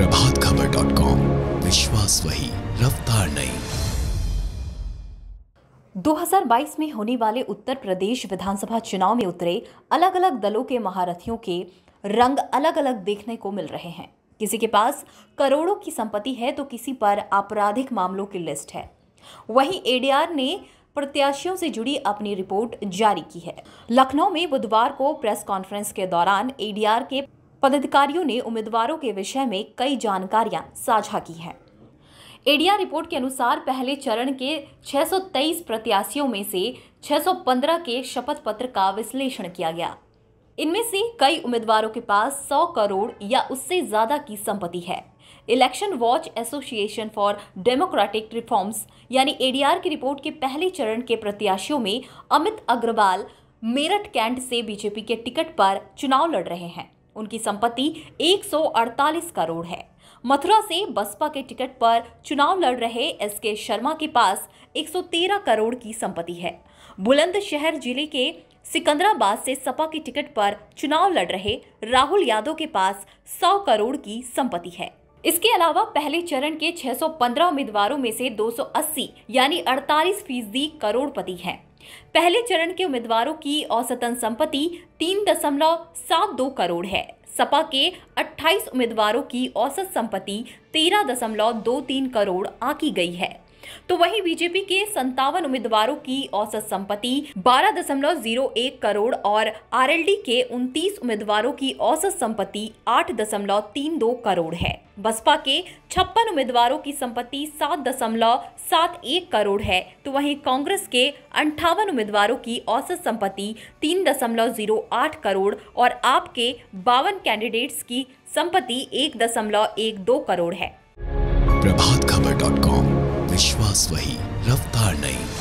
प्रभात खबर dot com विश्वास वही रफ्तार नई 2022 में होने वाले उत्तर प्रदेश विधानसभा चुनाव में उतरे अलग अलग दलों के महारथियों के रंग अलग अलग देखने को मिल रहे हैं किसी के पास करोड़ों की संपत्ति है तो किसी पर आपराधिक मामलों की लिस्ट है वहीं एडीआर ने प्रत्याशियों से जुड़ी अपनी रिपोर्ट जारी की है लखनऊ में बुधवार को प्रेस कॉन्फ्रेंस के दौरान एडीआर के पदाधिकारियों ने उम्मीदवारों के विषय में कई जानकारियां साझा की हैं एडीआर रिपोर्ट के अनुसार पहले चरण के 623 प्रत्याशियों में से 615 के शपथ पत्र का विश्लेषण किया गया इनमें से कई उम्मीदवारों के पास 100 करोड़ या उससे ज्यादा की संपत्ति है election watch association for democratic reforms यानी एडीआर की रिपोर्ट के पहले चरण के प्रत्याशियों में अमित अग्रवाल मेरठ कैंट से बीजेपी के टिकट पर चुनाव लड़ रहे हैं उनकी संपत्ति 148 करोड़ है मथुरा से बसपा के टिकट पर चुनाव लड़ रहे एस के शर्मा के पास 113 करोड़ की संपत्ति है बुलंदशहर जिले के सिकंदराबाद से सपा के टिकट पर चुनाव लड़ रहे राहुल यादव के पास 100 करोड़ की संपत्ति है इसके अलावा पहले चरण के 615 उम्मीदवारों में से 280 यानी 48 फीसदी करोड़पति हैं। पहले चरण के उम्मीदवारों की औसतन संपत्ति तीन दशमलव सात दो करोड़ है सपा के 28 उम्मीदवारों की औसत संपत्ति तेरह दशमलव दो तीन करोड़ आकी गई है तो वहीं बीजेपी के संतावन उम्मीदवारों की औसत संपत्ति 12.01 करोड़ और आरएलडी के 29 उम्मीदवारों की औसत संपत्ति 8.32 करोड़ है बसपा के छप्पन उम्मीदवारों की संपत्ति 7.71 करोड़ है तो वहीं कांग्रेस के अंठावन उम्मीदवारों की औसत संपत्ति 3.08 करोड़ और आपके बावन कैंडिडेट्स की संपत्ति 1.12 करोड़ है प्रभात खबर डॉट कॉम पास वही रफ्तार नहीं